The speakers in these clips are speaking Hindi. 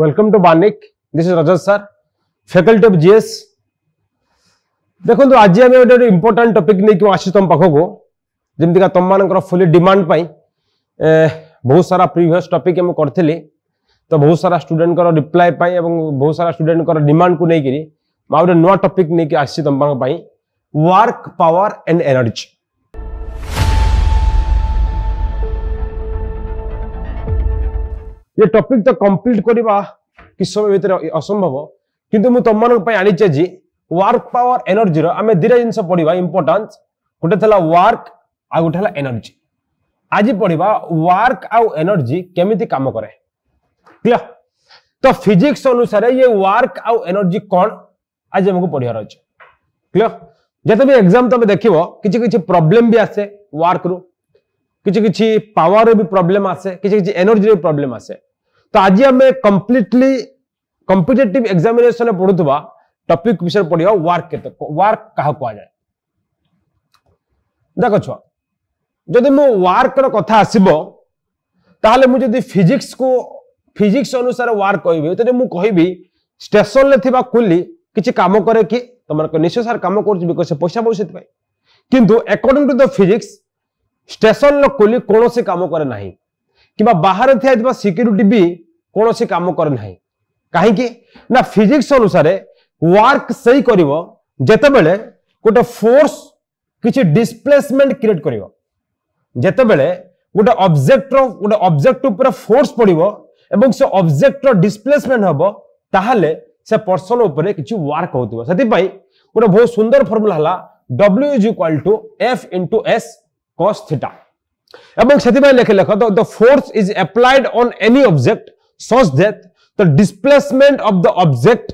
वेलकम टू बानिक this is Rajat sir faculty of GS देखो तो आज आम गोटे इंपोर्टां टपिक नहीं आस तुम पाखक जमीका तुम मान फुली डिमांड पाई बहुत सारा प्रिभस टपिक मुझे करी तो बहुत सारा स्टूडेंट कर रिप्लाई रिप्लाय बहुत सारा स्टूडेंट कर डिमांड को लेकर आगे नुआ टपिक नहीं आम मैं work power and energy ये टॉपिक तो कंप्लीट करवा कि समय भितर असंभव किंतु मु तुम मान आनीचे जी वर्क पावर एनर्जी आम दुटा जिन पढ़ा इंपोर्टान्स गोटे थी वर्क आ गोटे एनर्जी आज पढ़ा वर्क आउ एनर्जी केमी कम कै क्लियर तो फिजिक्स अनुसार ये वर्क आउ एनर्जी कौन आज आमको पढ़ार अच्छे क्लियर जिते भी एग्जाम तुम देख कि प्रोब्लेम भी आसे वर्क रु कि पावर भी प्रोब्लेम आसे कि एनर्जी भी प्रोब्लेम आसे तो आज आम कम्प्लीटली कंपिटेट एक्जामेसन पढ़ुआ टपिक विषय पढ़ा वार्क के वार्क क्या कह जाए देख छुआ जदि मु वार्क कथ आसब फिजिक्स को फिजिक्स अनुसार वार्क कह तो मुझे कह स्टेसन कुली किसी कम कि তোমাকে ନିଶ ସାର୍ କାମ କରୁଛି ବିକଜ ସେ ପଇସା ପାଉଛି ସେଥିପାଇଁ କିନ୍ତୁ ଏକର୍ଡିଂ ଟୁ ଦ ଫିଜିକ୍ସ ଷ୍ଟେସନର କୋଲି କୌଣସି କାମ କରେ ନାହିଁ কিংবা ବାହାରେ ଠିଆ ହେଇଥିବା ସିକ୍ୟୁରିଟି ବି କୌଣସି କାମ କରେ ନାହିଁ କାହିଁକି ନା ଫିଜିକ୍ସ ଅନୁସାରେ ୱାର୍କ ସେଇ କରିବ ଯେତେବେଳେ ଗୋଟେ ଫୋର୍ସ କିଛି ଡିସପ୍ଲେସମେଣ୍ଟ କ୍ରିଏଟ୍ କରିବ ଯେତେବେଳେ ଗୋଟେ ଅବଜେକ୍ଟର ଗୋଟେ ଅବଜେକ୍ଟ ଉପରେ ଫୋର୍ସ ପଡ଼ିବ ଏବଂ ସେ ଅବଜେକ୍ଟର ଡିସପ୍ଲେସମେଣ୍ଟ ହେବ ତାହେଲେ से पर्सन उपर कि वार्क होती गोटे बहुत सुंदर फर्मूला है W is equal to F into S cos theta एवं से लेखे लेख the force is applied on any object such that the displacement of the object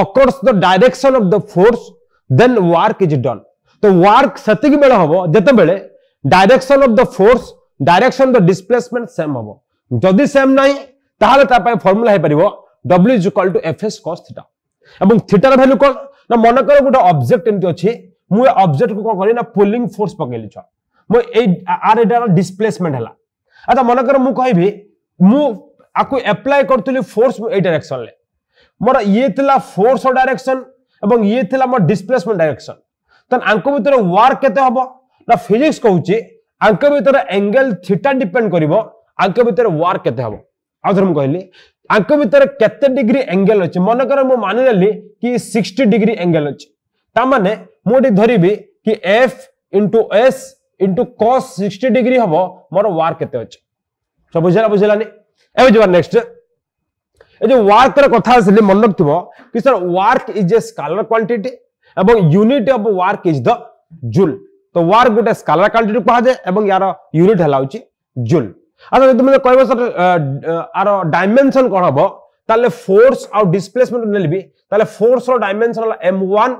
occurs the direction of the force then work is done तो वर्क सेतिक बेले हबो जते बेले direction of the force direction the displacement same हबो जदि सेम नाही ताहाले ता पाए फार्मूला हे परबो W is equal to F S cos theta এবং থিটার ভ্যালু কোন না মনে করো গোটা অবজেক্ট এমতি অছে মু এ অবজেক্ট কো কোন করি না পুলিং ফোর্স পকাইলি ছ মু এই আর এটার ডিসপ্লেসমেন্ট হেলা আচ্ছা মনে করো মু কইবি মু আকু অ্যাপ্লাই করতুলি ফোর্স এই ডাইরেকশন লে মোর ইয়ে থিলা ফোর্স ডাইরেকশন এবং ইয়ে থিলা মোর ডিসপ্লেসমেন্ট ডাইরেকশন তাহলে আঙ্ক ভিতরে ওয়ার্ক কেতে হব না ফিজিক্স কହୁଛି আঙ্ক ভিতরে অ্যাঙ্গেল থিটা ডিপেন্ড করিব আঙ্ক ভিতরে ওয়ার্ক কেতে হব আউথরে মু কইলি आंक भितर केते डिग्री एंगल अच्छे मनकर मु मान लि कि सिक्सटी डिग्री एंगेल अच्छे तमाने मुझे धरवि कि F into S into cos sixty degree हम मोर वार के अच्छे सब बुझेगा बुझेलानी एवं जब नेक्स्ट ये जो वार्क कथ आस मन रख कि sir work is a scalar quantity एवं unit of work is the joule तो वार्क गोटे स्कालर क्वांटिटी कहा जाए यार यूनिट है जूल আচ্ছা যদি তুমি কইব স্যার আর ডাইমেনশন কোন হবো তাহলে ফোর্স আর ডিসপ্লেসমেন্ট নেলিবি তাহলে ফোর্স র ডাইমেনশন হল m1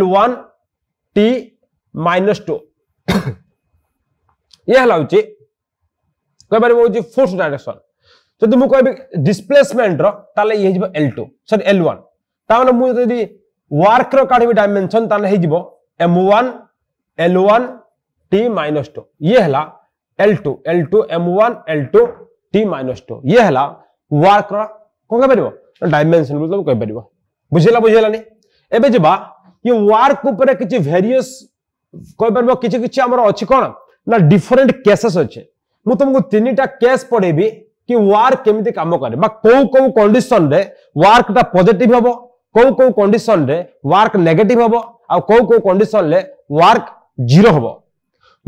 l1 t minus 2 ये हला होची কই পারিব হচ্ছে ফোর্স ডাইরেকশন যদি মু কইবি ডিসপ্লেসমেন্ট র তাহলে এই হইব l2 সরি l1 তার মানে মু যদি ওয়ার্ক র কাঢ়িবি ডাইমেনশন তাহলে হইব m1 l1 t minus 2 ये हला L two L two M one L two T minus two ये है वार्कर कौन कहपर डायमेनसन मतलब कह पार बुझेगा बुझेगा एवं जवा ये वार्क किसी कि भेरीयस कहपर कि अच्छी कौन ना डिफरेन्ट केसेस अच्छे मुझे तुमको तीन टा के पढ़ेबी कि वार्क केमी कम कै कौ कौ कंडीशन वार्क टा पजिटिव हम कौ कौ कंडीशन वार्क नेगेटिव हम आ कौ कौ कंडीशन वार्क जीरो हम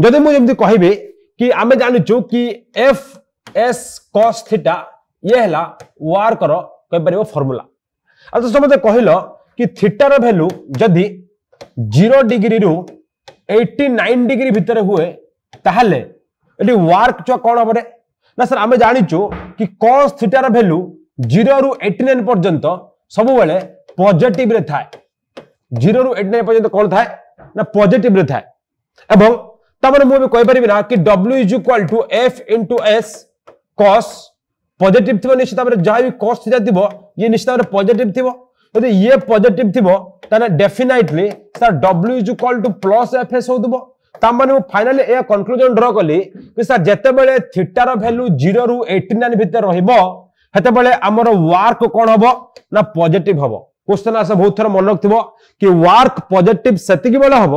जदि मुझे कहबी कि आम जानुचु कि एफ एस कस थीटा ये है वार्कर कहीपर फर्मूला अच्छा तुम मत कहल कि थीटार भैल्यू जदि जीरो डिग्री रु एट्टी नाइन डिग्री भितर हुए ताहले वार्क जो कौन हमारे ना सर आम जाचु कि कस थीटार भैल्यू जीरो रु एट्टी नाइन पर्यंत सबुबले पजिट थाए जीरो रु एट्टी नाइन पर्यंत कौन थाए ना पजिट थाए ತಮನ ಮೂವಿ કોઈ ಪರಿವಿನ કે w = f * s cos positive थिबो निश्चित भाବରେ ଯାହାବି cos θ ଥିବ ये निश्चित भाବରେ पॉजिटिव ଥିବ ଯଦି ये पॉजिटिव ଥିବ ତାହେଲେ डेफिनेटली सर w = +fs होउदब ତାମାନେ ମୁଁ ଫାଇନାଲି ଏ କନକ୍ଲୁଜନ ଡ୍ର କଲି କି ସାର୍ ଯେତେବେଳେ ଥିଟାର ଭ୍ୟାଲୁ 0 ରୁ 89 ଭିତରେ ରହିବ ସେତେବେଳେ ଆମର ୱାର୍କ କ'ଣ ହବ ନା ପଜିଟିଭ ହବ କ୍ୱେଶ୍ଚନ ଆସ ବହୁତ ଥର ମନେ ରଖିଥିବ କି ୱାର୍କ ପଜିଟିଭ ସେତିକି ବେଳେ ହବ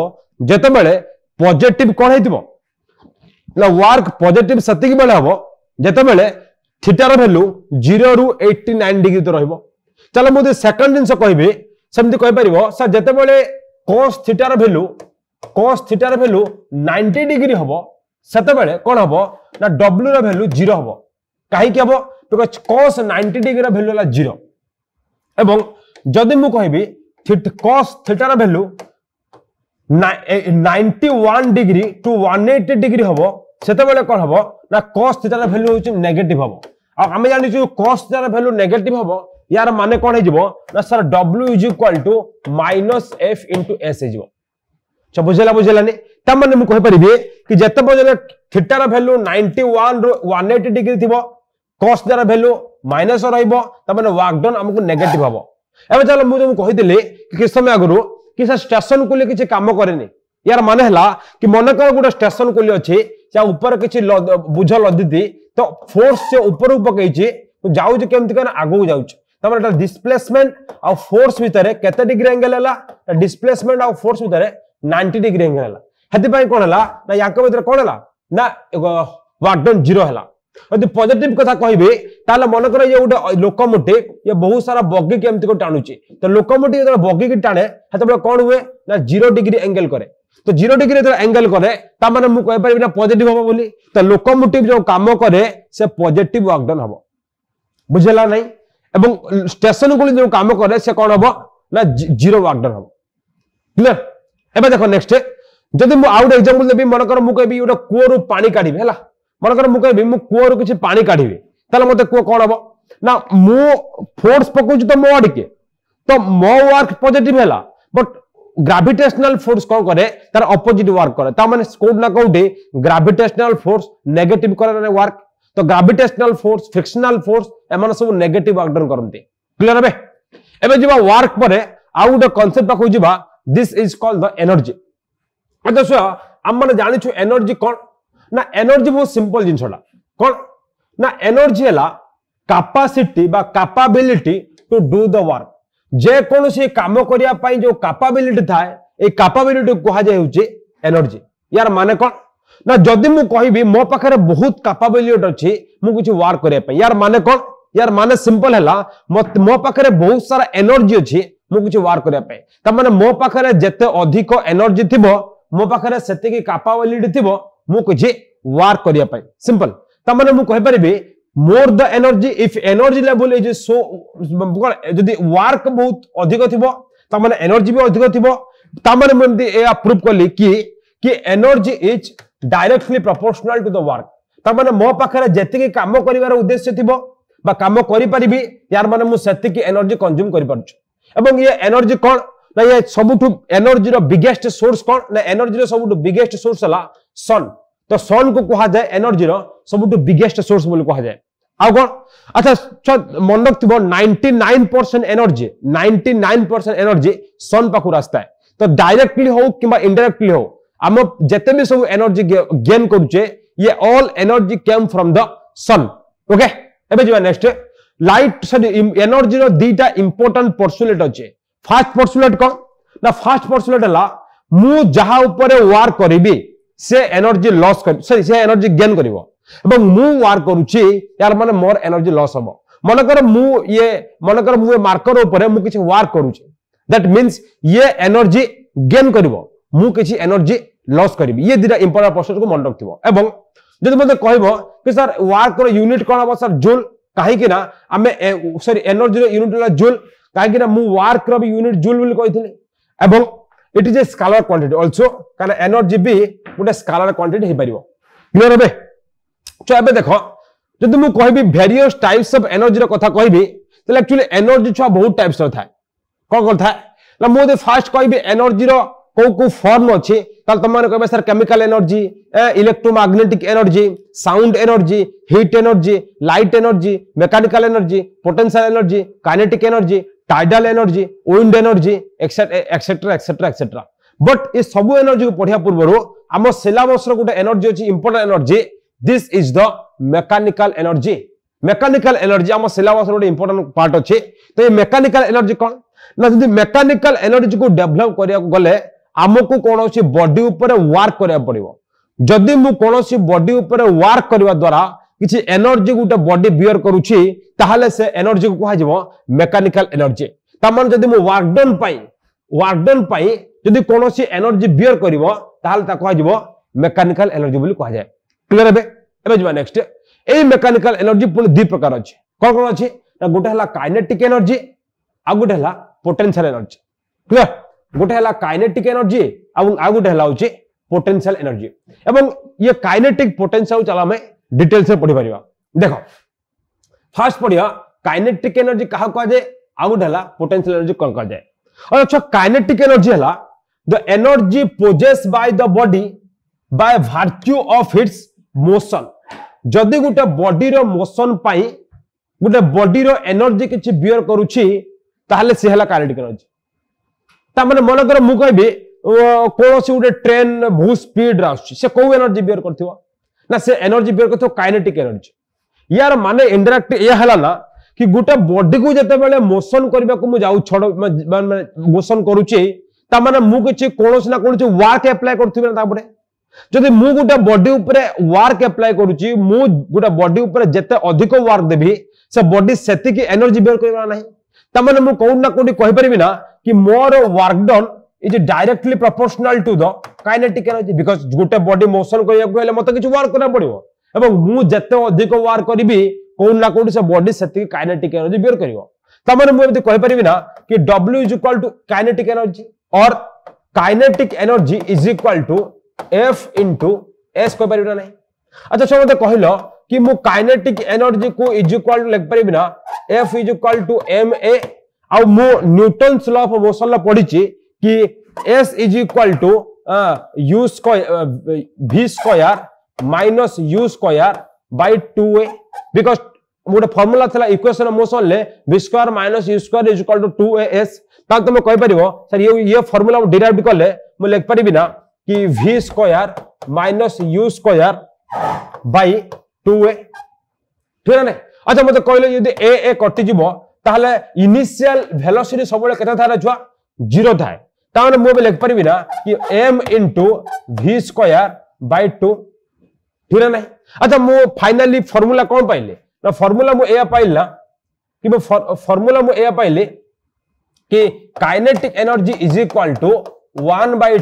ଯେତେବେଳେ পজিটিভ কোণ হৈ দিব লা ওয়ার্ক পজিটিভ সতি কি বেলা হব যেতে বেলে থিটার ভ্যালু 0 রু 89 ডিগ্রি তো রহিব চলো মতে সেকেন্ড জিনিস কইবে সেমতি কই পারিব স্যার যেতে বেলে cos থিটার ভ্যালু cos থিটার ভ্যালু 90 ডিগ্রি হব সেতে বেলে কোণ হব না w র ভ্যালু 0 হব কাহি কি হব বিকজ cos 90 ডিগ্রি র ভ্যালু হলা 0 এবং যদি মু কইবে থিট cos থিটার value ninety one degree to one eighty degree হব সেতবে কম হব না কস থিটার ভ্যালু হচ্ছে নেগেটিভ হব আমি জানিছু কস থিটার ভ্যালু নেগেটিভ হব ইয়ার মানে কম হয়ে না sir W is equal to minus F into S হয়ে আচ্ছা বুঝলা বুঝলানি তা মানে মু কইপারিবি কি যেতে পর্যন্ত থিটার ভ্যালু নাইনটি ওয়ান রু ওয়ান এইটি ডিগ্রি থিব কস থিটার ভ্যালু মাইনস রহব তা মানে ওয়ার্ক ডাউন আমাকে নেগেটিভ হব এবার চলো মু তুমি কইদেলি কি সময় আগরু कि से स्टेशन कुल किसी कम कैनि यार मन है कि मन कर गोटे स्टेशन कुल अच्छे जहाँ किसी बुझ लदी तो फोर्स से उपर पकई जाऊँ कमी कहना आगे जाऊँ डिस्प्लेसमेंट आउ फोर्स भितर के डिग्री एंगेल है डिस्प्लेसमेंट आउ फोर्स भितर नाइंटी डिग्री एंगेल है कौन है ना या भर कौन है ना वाटन जीरो है ଯଦି ପଜିଟିଭ କଥା କହିବେ ତାହେଲେ ମନେକର ଇଏ ଗୋଟେ ଲୋକମୋଟି ଇଏ ବହୁତ ସାରା ବଗିକି ଏମିତି କରି ଟାଣୁଛି ତ ଲୋକମୋଟି ଯେତେବେଳେ ବଗିକି ଟାଣେ ସେତେବେଳେ କଣ ହୁଏ ନା ଜିରୋ ଡିଗ୍ରୀ ଏଙ୍ଗେଲ କରେ ତ ଜିରୋ ଡିଗ୍ରୀ ଯେତେବେଳେ ଏଙ୍ଗେଲ କରେ ତା ମାନେ ମୁଁ କହିପାରିବି ନା ପଜିଟିଭ ହବ ବୋଲି ତ ଲୋକମୋଟିଭ ଯୋଉ କାମ କରେ ସେ ପଜିଟିଭ ୱାର୍କଡନ୍ ହବ ବୁଝିଲା ନାହିଁ ଏବଂ ଷ୍ଟେସନ ଗୁଳି ଯୋଉ କାମ କରେ ସେ କଣ ହବ ନା ଜିରୋ ୱାର୍କଡନ୍ ହବ କ୍ଲିୟର ଏବେ ଦେଖ ନେକ୍ସଟ ଯଦି ମୁଁ ଆଉ ଗୋଟେ ଏକ୍ସାମ୍ପଲ ଦେବି ମନେକର ମୁଁ କହିବି ଗୋଟେ କୂଅରୁ ପାଣି କାଢିବି ହେଲା মনে করো মু কহিবি মু কূয়রু কিছু পানি কাঢ়িবি তাহলে মতে কুহ কোণ হব না মু ফোর্স পকাউছি তো মো আড়িকে তো মো ওয়ার্ক পজিটিভ হেলা বট গ্রাভিটেশনাল ফোর্স কোন করে তার অপোজিট ওয়ার্ক করে তার মানে কোড না কোডে গ্রাভিটেশনাল ফোর্স নেগেটিভ করে না ওয়ার্ক তো গ্রাভিটেশনাল ফোর্স ফ্রিকশনাল ফোর্স এমন সব নেগেটিভ ওয়ার্ক ডাউন করতে ক্লিয়ার হবে এবে যা ওয়ার্ক পরে আউ গোটে কনসেপ্ট পাখু যা this is call the energy আচ্ছা আমি জাঁচু এনর্জি কোণ ନା ଏନର୍ଜି ବହୁତ ସିମ୍ପଲ ଜିନିଷଟା କ'ଣ ନା ଏନର୍ଜି ହେଲା କାପାସିଟି ବା capability to do the work ଯେକୌଣସି କାମ କରିବା ପାଇଁ ଯେଉଁ କାପାବିଲିଟି ଥାଏ ଏଇ କାପାବିଲିଟି କୁହାଯାଉଛି ଏନର୍ଜି ୟାର ମାନେ କ'ଣ ନା ଯଦି ମୁଁ କହିବି ମୋ ପାଖରେ ବହୁତ କାପାବିଲିଟି ଅଛି ମୁଁ କିଛି ୱାର୍କ କରିବା ପାଇଁ ୟାର ମାନେ କ'ଣ ୟାର ମାନେ ସିମ୍ପଲ ହେଲା ମୋ ପାଖରେ ବହୁତ ସାରା ଏନର୍ଜି ଅଛି ମୁଁ କିଛି ୱାର୍କ କରିବା ପାଇଁ ତା ମାନେ ମୋ ପାଖରେ ଯେତେ ଅଧିକ ଏନର୍ଜି ଥିବ ମୋ ପାଖରେ ସେତିକି କାପାବିଲିଟି ଥିବ मुझे वार्क करने सिंपल तमें मुझे मोर the energy if energy level is so जदि वार्क बहुत अधिक थी तमें एनर्जी भी अधिक थी तमें मुझे यह प्रूव कली कि कि energy is directly proportional to the work तमें मो पाखे जी कम कर उद्देश्य थी বা কাম করিপারিবি ইয়ার মানে মু সেতিকি এনর্জি কনজ্যুম করিপারছু এবং ইয়ে এনর্জি কোন না ইয়ে সবুঠু এনর্জির বিগেস্ট সোর্স কোন না এনর্জির সবুঠু বিগেস্ট সোর্স হলা সন ତ ସଲ୍ଟକୁ କୁହାଯାଏ ଏନର୍ଜିର ସବୁଠୁ ବିଗେଷ୍ଟ ସୋର୍ସ ବୋଲି କୁହାଯାଏ ଆଉ କ'ଣ ଆଚ୍ଛା ମନେ ରଖିଥିବ ninety nine percent energy ninety nine percent energy sun ପାଖରୁ ଆସିଥାଏ ତ ଡାଇରେକ୍ଟଲି ହଉ କିମ୍ବା ଇଣ୍ଡାଇରେକ୍ଟଲି ହଉ ଆମ ଯେତେ ବି ସବୁ ଏନର୍ଜି ଗେନ୍ କରୁଛେ ଇଏ all energy came from the sun okay ଏବେ ଯିବା ନେକ୍ସଟ ଲାଇଟ୍ ସରି ଏନର୍ଜିର ଦୁଇଟା ଇମ୍ପୋର୍ଟାଣ୍ଟ ପର୍ସୁଲେଟ୍ ଅଛି ଫାର୍ଷ୍ଟ ପର୍ସୁଲେଟ୍ କ'ଣ ନା ଫାର୍ଷ୍ଟ ପର୍ସୁଲେଟ୍ ହେଲା ମୁଁ ଯାହା ଉପରେ ୱାର୍କ କରିବି ସେ ଏନର୍ଜି ଲସ୍ ସରି ସେ ଏନର୍ଜି ଗେନ୍ କରିବ ଏବଂ ମୁଁ ୱାର୍କ କରୁଛି ୟାର ମାନେ ମୋର ଏନର୍ଜି ଲସ୍ ହବ ମନେକର ମୁଁ ଇଏ ମନେକର ମୁଁ ଏ ମାର୍କର ଉପରେ ମୁଁ କିଛି ୱାର୍କ କରୁଛି ଦ୍ୟାଟ୍ ମିନ୍ସ ଇଏ ଏନର୍ଜି ଗେନ୍ କରିବ ମୁଁ କିଛି ଏନର୍ଜି ଲସ୍ କରିବି ଇଏ ଦୁଇଟା ଇମ୍ପୋର୍ଟାଣ୍ଟ ପ୍ରଶ୍ନକୁ ମନେ ରଖିଥିବ ଏବଂ ଯଦି ମୋତେ କହିବ କି ସାର୍ ୱାର୍କର ୟୁନିଟ୍ କ'ଣ ହବ ସାର୍ ଜୁଲ୍ କାହିଁକି ନା ଆମେ ସରି ଏନର୍ଜିର ୟୁନିଟ୍ ହେଲା ଜୁଲ୍ କାହିଁକି ନା ମୁଁ ୱାର୍କର ବି ୟୁନିଟ୍ ଜୁଲ୍ ବୋଲି କହିଥିଲି ଏବଂ it is a scalar quantity also kana energy b ଗୋଟେ scalar quantity he paribo clear ebe so ebe dekho jodi mu kahibi various types of energy ra kotha kahibi tale actually energy chha bahut types ra thae kon kon thae la mu the first kahibi energy ra को को फॉर्म अच्छे ताल तुम कहबे sir chemical energy electromagnetic energy sound energy heat energy light energy mechanical energy potential energy kinetic energy tidal energy wind energy etc etc etc but ए सब एनर्जी को पढ़िया पूर्व आम सिलेबस रोटे एनर्जी अच्छी important energy this is the mechanical energy mechanical energy आम सिलेबस रोटे इंपोर्टां पार्ट अच्छे तो ये मेकानिकाल एनर्जी कौन ना जब मेकानिकाल एनर्जी को डेभलप करा गले आमको कौन बडी उपर वार्क करा पड़ो जदि मु कौन बडी उपर वार्क करने द्वारा কিছু এনর্জি গোটা বডি বিয়র করুছি তাহলে সে এনর্জি কুহযিব মেকানিকাল এনর্জি তার মানে যদি মু ওয়ার্ক ডন পাই ওয়ার্ক ডন পাই যদি কোনসি এনর্জি বিয়র করিব তাহলে তা কুহযিব মেকানিকাল এনর্জি বলি কুয়া যায় ক্লিয়ার হবে এবে যা নেক্সট এই মেকানিকাল এনর্জি পুনি দুই প্রকার আছে কোন কোন আছে না গোটা হলা কাইনেটিক এনর্জি আর গোটা হলা পোটেনশিয়াল এনর্জি ক্লিয়ার গোটা হলা কাইনেটিক এনর্জি এবং আর গোটা হলা হচ্ছে পোটেনশিয়াল এনর্জি এবং ये काइनेटिक पोटेंशियल चला में ডিটেলসে পড়িপারিবা দেখ ফার্স্ট পড়িবা কাইনেটিক এনর্জি কাহা কুয়াযায় আউ গোটে হল পোটেনশিয়াল এনর্জি কোন কুয়াযায় অথচ কাইনেটিক এনর্জি হল the energy possess by the body by virtue of its motion যদি গোটে বডির মোশন পাই গোটে বডির এনর্জি কিছু বিয়র করুছি তাহলে সে হল কাইনেটিক এনর্জি ତା ମାନେ ମନେକର ମୁଁ କହିବି କୌଣସି ଗୋଟେ ଟ୍ରେନ୍ ବହୁତ ସ୍ପିଡରେ ଆସୁଛି ସେ କୋଉ ଏନର୍ଜି ବିୟର କରିଥିବ तो ना से एनर्जी बेर कर एनर्जी यार मान इंडारेक्ट ये कि गोटे बडी को जिते मोशन करने को जाऊ छड़ करुचे मुझे कौन ना कौन वार्क एप्लाय कर जदि मु गोटे बडी वार्क एप्लाय करुच्ची गोटे बडी जिते अधिक वार्क देवी से बडी से एनर्जी बेर करना मुझे कौन ना कौटी कहीपरि कि मोर work done is directly proportional to the kinetic energy because গোটে বডি মোশন করিবাকু হেলে মতে কিছু ওয়ার্ক করা পড়িব এবং মু যেতে অধিক ওয়ার্ক করিবি কোন না কোন সে বডি সেতিকি কাইনেটিক এনার্জি বের করিব তার মানে মু এমতি কই পারিবি না কি w is equal to kinetic energy or kinetic energy is equal to f into s কই পারিবি না নাই আচ্ছা সমতে কহিল कि मु काइनेटिक एनर्जी को इज इक्वल टू लिख परबी ना f is equal to ma आ मु न्यूटन्स लॉ ऑफ मोशन ला पढी छी कि s is equal to U square V square minus U square by two A because गोटे फर्मुला था इक्वेशन मो sir V square minus U square is equal to two A S ताक तुम कहीपर सर ये ये फर्मुला डिराइव कले मुझे लिखिपरि ना कि V square minus U square by two A ठीक है ना अच्छा मतलब कहले यदि ए ए कटिज ताहले इनिशियल वेलोसिटी सब केते थारे छुआ जीरो थाए तान मोबे पारि ना कि M into V square by two ठीक ना अच्छा मु फाइनाली फर्मूला कौन पाइली ना फर्मूला मु एया पाइला कि फर्मूला मुझे एया पाइली कि kinetic energy is equal to 1 by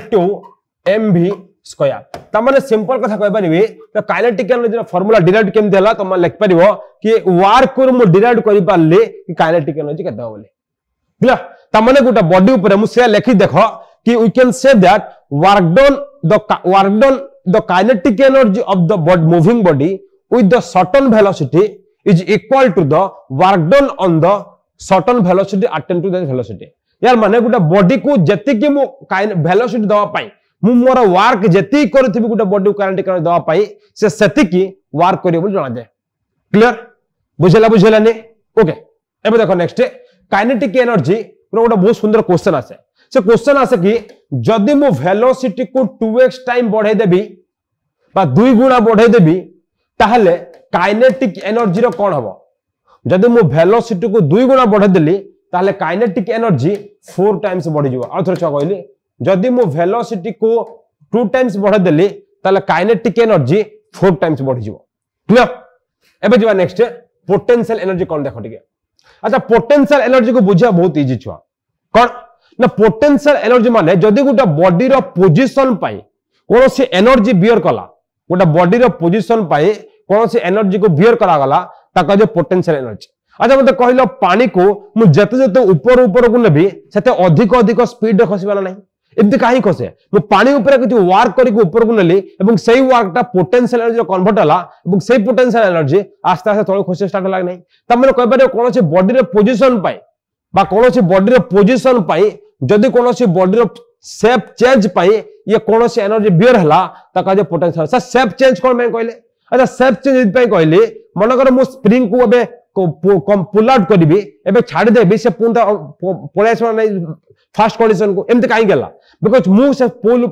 M V square तमाने सिंपल कथा कहबा निबे तो काइनेटिक एनर्जी फॉर्मूला डिराइव के देला त मन लिख परबो कि वर्क को मु डिराइव करि पाले कि काइनेटिक एनर्जी केता होले बुझला तार गोटे बडी से लिखि देख कि we can say that work done the work done the kinetic energy of the moving body with the certain velocity is equal to the work done on the certain velocity attain to that velocity यार माने गोटे बॉडी को जतिकि मु वेलोसिटी दवा पाई मु मोर वर्क जति करथिबि गोटे बॉडी को करंट कर दवा पाई से सेतिकि वर्क करियो बोल जना जाए क्लियर बुझला बुझला ने ओके एबे देखो नेक्स्ट काइनेटिक एनर्जी ପୁରା ଗୋଟେ ବହୁତ ସୁନ୍ଦର କ୍ୱେଶ୍ଚନ୍ ଆସେ ସେ କ୍ୱେଶ୍ଚନ୍ ଆସେ କି ଯଦି ମୁଁ ଭେଲୋସିଟିକୁ ଟୁ ଏକ୍ସ ଟାଇମ୍ ବଢେଇଦେବି বা দুই গুণা বঢ়াইদেবি তাহলে কাইনেটিক এনর্জির কণ হব যদি মু ভেলোসিটি কু দুই গুণা বঢ়াইদেলি তাহলে কাইনেটিক এনর্জি ফোর টাইমস বড়িযোগ আউ থরে ছক কহিলি যদি মু ভেলোসিটি কু টু টাইমস বঢ়াইদেলি তাহলে কাইনেটিক এনর্জি ফোর টাইমস বড়িযোগ ক্লিয়ার এবে যা নেক্সট পোটেনশিয়াল এনর্জি কণ দেখ টিকে अच्छा पोटेनसीआल एनर्जी को बुझा बहुत इजी छुआ कौन ना पोटेनसीआल एनर्जी मान जदि गोटे बडी रोजिशन कौन सी एनर्जी बिहर कला गोटे बडी रोजिशन कौन सी एनर्जी को बिहर करागला पोटेनसीआल एनर्जी अच्छा मतलब कहल पानी को मुझे जिते ऊपर उपर को नेबी से अधिक अधिक स्पीड खसवाना नहीं ಇದಕಾಯಿ ಕೋಸೇ ಪಾಣಿ ಮೇಪರ ಕದಿ ವರ್ಕ್ ಕರಿಗ اوپر ಗುಣಲಿ এবಂಗ್ ಸೇಯಿ ವರ್ಕ್টা ಪೊಟೆನ್ಷಿಯಲ್ ಎನರ್ಜಿ ಕನ್ವರ್ಟ್ ಆಲಾ এবಂಗ್ ಸೇಯಿ ಪೊಟೆನ್ಷಿಯಲ್ ಎನರ್ಜಿ ಆಸ್ತಾ ಆಸ್ ತಳ ಖೋಚೆ ಸ್ಟಾರ್ಟ್ ಆಗಲ್ಲೈ ತಮನೆ ಕಾಯಬರೆ ಕೋನಸಿ ಬಡಿರ ಪೊಸಿಷನ್ ಪೈ ಬಾ ಕೋನಸಿ ಬಡಿರ ಪೊಸಿಷನ್ ಪೈ ଯದಿ ಕೋನಸಿ ಬಡಿರ ಸೇಫ್ ಚೇಂಜ್ ಪೈ ಯೇ ಕೋನಸಿ ಎನರ್ಜಿ ಬೇರ್ ಹಲಾ ತಕಾ ಜೋ ಪೊಟೆನ್ಷಿಯಲ್ ಸೇಫ್ ಚೇಂಜ್ ಕೊಣ್ ಮೇಂ ಕಾಯಲೆ ಅದ ಸೇಫ್ ಚೇಂಜ್ ಇತ್ ಪೈ ಕಾಯಲೆ ಮನಗರೆ ಮೋ ಸ್ಪ್ರಿಂಗ್ ಕು ಬೇ पुल आउट करी छाड़देवि से पुणी पलै फास्ट कंडीशन को एमती कहीं गला बिकज मुझे पुल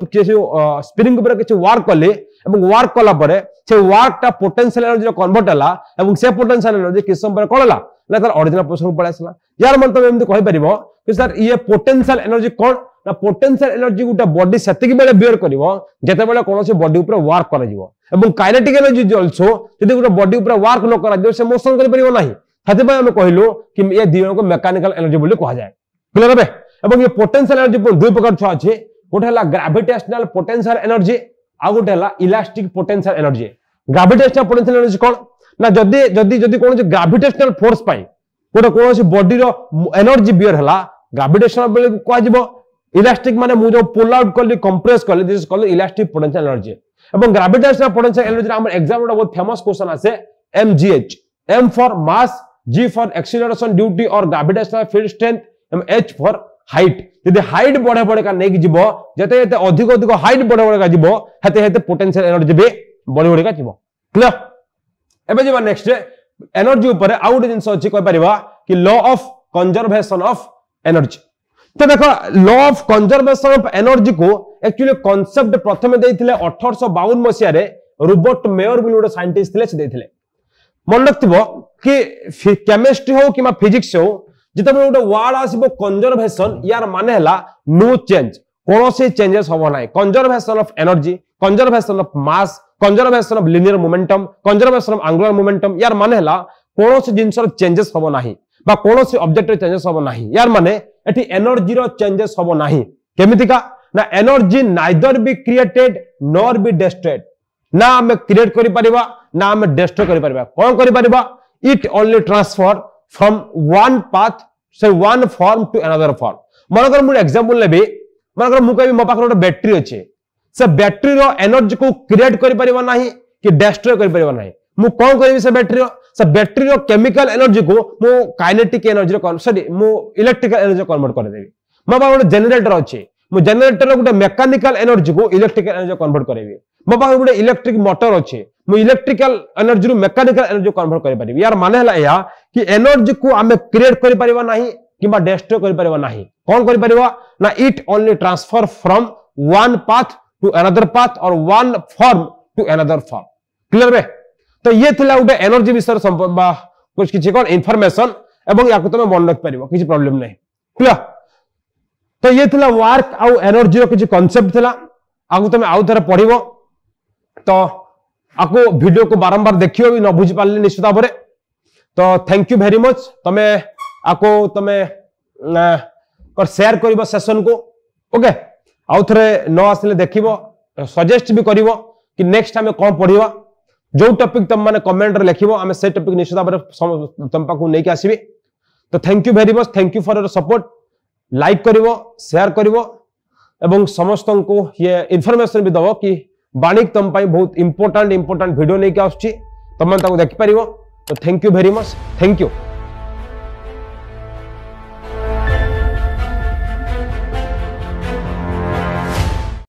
स्पिनिंग किसी वार्क कली वार्क कलापर से वार्क टा पोटेनसीआल एनर्जी कनभर्ट है से पोटेनसीआल एनर्जी किसी समय कौन है ना तर अरिजिनाल पोजिशन को पलै आसला यार मतलब एमती कहीपर कि सर ये पोटेनसीआल एनर्जी कौन ना पोटेनसीआल एनर्जी गोटे बडी से बेले बिहेयर कर बॉडी ऊपर वार्क कर ଏବଂ କାଇନେଟିକ୍ ଏନର୍ଜି ଅଲସୋ ଯଦି ଗୋଟେ ବଡି ଉପରେ ୱାର୍କ ନ କରାଯିବ ସେ ମୋସନ କରିପାରିବ ନାହିଁ ସେଥିପାଇଁ ଆମେ କହିଲୁ କି ଏ ଦୁଇ ଜଣକୁ ମେକାନିକାଲ ଏନର୍ଜି ବୋଲି କୁହାଯାଏ କ୍ଲିୟର ଏବେ ଏବଂ ଏ ପୋଟେନ୍ସିଆଲ ଏନର୍ଜି ଦୁଇ ପ୍ରକାର ଛୁଆ ଅଛି ଗୋଟେ ହେଲା ଗ୍ରାଭିଟେସନାଲ ପୋଟେନ୍ସିଆଲ ଏନର୍ଜି ଆଉ ଗୋଟେ ହେଲା elastic potential energy gravitational potential energy କ'ଣ ନା ଯଦି ଯଦି ଯଦି କୌଣସି ଗ୍ରାଭିଟେସନାଲ ଫୋର୍ସ ପାଇଁ ଗୋଟେ କୌଣସି ବଡିର ଏନର୍ଜି ବିୟର ହେଲା ଗ୍ରାଭିଟେସନାଲ ବୋଲି କୁହାଯିବ ଇଲାଷ୍ଟିକ ମାନେ ମୁଁ ଯୋଉ ପୁଲ୍ ଆଉଟ୍ କଲି କମ୍ପ୍ରେସ୍ କଲି ଦିସ୍ କଲି ଇଲାଷ୍ଟିକ ପୋଟେନ୍ସିଆଲ ଏନର୍ଜି અબ ગ્રેવિટેશનલ પોટેન્શિયલ એનર્જી આમ એક્ઝામ નો બહુ ફેમસ ક્વેશ્ચન આસે MGH M for mass G for acceleration due to or gravitational field strength and H for height જો હાઈટ બઢા બઢા કા નેક જીબો જેતે જેતે અધિક અધિક હાઈટ બઢા બઢા કા જીબો હતે હતે પોટેન્શિયલ એનર્જી બે બઢા બઢા કા જીબો ક્લિયર એબે જીબો નેક્સ્ટ એનર્જી ઉપર આઉટ જનસ આચી કઈ પરવા કે law of conservation of energy तो देख ल अफ कंजर्वेशन अफ एनर्जी को एक्चुअली कनसेप्ट प्रथम देते अठरश बावन मसीह रोबर्ट मेयर बोली गोटे सैंटिस्ट थे मन रख कि केमिस्ट्री हो कि फिजिक्स हो जिते गोटे वार्ड आसो कंजर्वेशन यार मान है नो चेज कौन से चेंजेस हम ना conservation of energy conservation of mass conservation of linear momentum conservation of angular momentum यार मान है कौन से जिन चेंजेस हम ना বা কোণী অবজেক্টরে চেঞ্জেস হব না ইয়ার মানে এটি এনর্জির চেঞ্জেস হব না কেমিতিকা না energy neither be created nor be destroyed না আমি ক্রিয়েট করে পারিবা না আমি ডেস্ট্রয় করে পারিবা কোন করে পারিবা it only transfer from one path sorry one form to another form মনেকর মু এক্সাম্পল নেবি মনেকর মু কইবি মো পাখরে গোটে ব্যাটেরি আছে সে ব্যাটেরির এনর্জি কু ক্রিয়েট করে পারিবা না কি ডেস্ট্রয় করে পারিবা না মু কোন করিবি সে ব্যাটেরির सर बैटेरी केमिकल एनर्जी को मो कैनेटिक एनर्जी सरी मो इलेक्ट्रिकल एनर्जी कन्वर्ट करदेवी मो पा गोटे जेनेटर अच्छे मो जेनेटर गोटे मेकानिकल एनर्जी को इलेक्ट्रिकल एनर्जी कन्वर्ट करी मो पा गोटे इलेक्ट्रिक मोटर अच्छे मुझे इलेक्ट्रिकल एनर्जी रू मेकानिकल एनर्जी कन्वर्ट कर यार मान है यह कि एनर्जी को आम क्रिएट करना कि डेस्ट्रय कर ना कौन कर ना it only transfer from one path to another path और one form to another form clear भाई तो ये गोटे एनर्जी विषय कि कौन इनफर्मेसन या तुम मन रख पार किसी प्रोब्लेम ना क्लीयर तो ये थिला वर्क आउ एनर्जी किसी कनसेप्ट आगे तुम आउ थे पढ़व तो आपको भिडियो को बारंबार देख भी न बुझीपारे निश्चित भाव तो थैंक यू भेरी मच तुम आपको तुम सेयार कर सेसन को ओके आउ थे न आसिले देख सजेस्ट भी करेक्ट कि आम कौन पढ़वा जो टपिक तुम मैंने कमेंट रे लिखो आम से टपिक निश्चित भाव तुम पाखु नहीं आसवि तो thank you very much thank you for support like कर सेयार कर समस्त को ये इनफर्मेसन भी दब कि बाणी तुम पाई बहुत इंपोर्टां इंपोर्टां भिड नहीं आसमें देखिपर तो thank you very much thank you